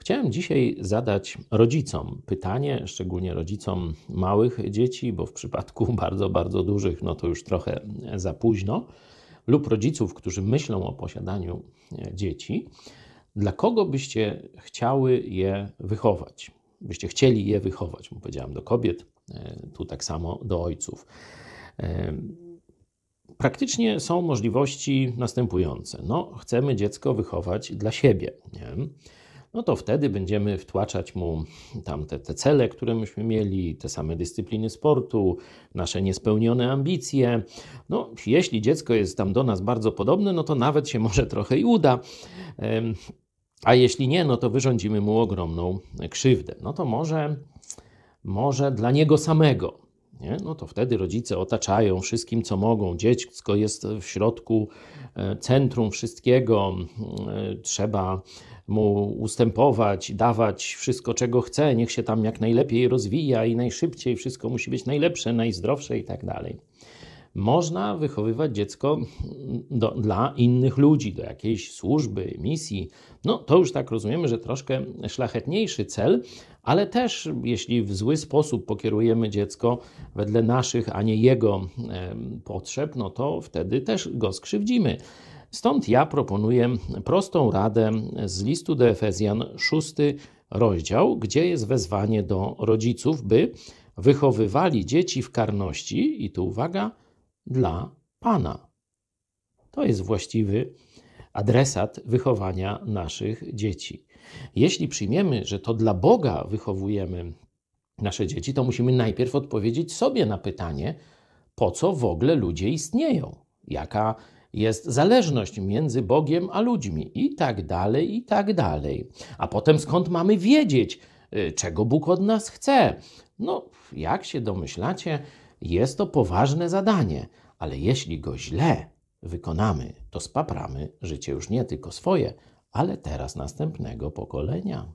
Chciałem dzisiaj zadać rodzicom pytanie, szczególnie rodzicom małych dzieci, bo w przypadku bardzo, bardzo dużych, no to już trochę za późno, lub rodziców, którzy myślą o posiadaniu e, dzieci, dla kogo byście chciały je wychować? Byście chcieli je wychować, bo powiedziałem do kobiet, e, tu tak samo do ojców. E, praktycznie są możliwości następujące. No, chcemy dziecko wychować dla siebie. Nie? no to wtedy będziemy wtłaczać mu tam te, te cele, które myśmy mieli, te same dyscypliny sportu, nasze niespełnione ambicje. No, jeśli dziecko jest tam do nas bardzo podobne, no to nawet się może trochę i uda. A jeśli nie, no to wyrządzimy mu ogromną krzywdę. No to może, może dla niego samego. Nie? No to wtedy rodzice otaczają wszystkim, co mogą. Dziecko jest w środku centrum wszystkiego, mm, e, trzeba mu ustępować, dawać wszystko, czego chce, niech się tam jak najlepiej rozwija i najszybciej, wszystko musi być najlepsze, najzdrowsze i tak dalej można wychowywać dziecko do, dla innych ludzi, do jakiejś służby, misji. No to już tak rozumiemy, że troszkę szlachetniejszy cel, ale też jeśli w zły sposób pokierujemy dziecko wedle naszych, a nie jego e, potrzeb, no to wtedy też go skrzywdzimy. Stąd ja proponuję prostą radę z listu do Efezjan, szósty rozdział, gdzie jest wezwanie do rodziców, by wychowywali dzieci w karności, i tu uwaga, dla Pana. To jest właściwy adresat wychowania naszych dzieci. Jeśli przyjmiemy, że to dla Boga wychowujemy nasze dzieci, to musimy najpierw odpowiedzieć sobie na pytanie, po co w ogóle ludzie istnieją, jaka jest zależność między Bogiem a ludźmi, i tak dalej, i tak dalej. A potem skąd mamy wiedzieć, y, czego Bóg od nas chce? No, jak się domyślacie, jest to poważne zadanie, ale jeśli go źle wykonamy, to spapramy życie już nie tylko swoje, ale teraz następnego pokolenia.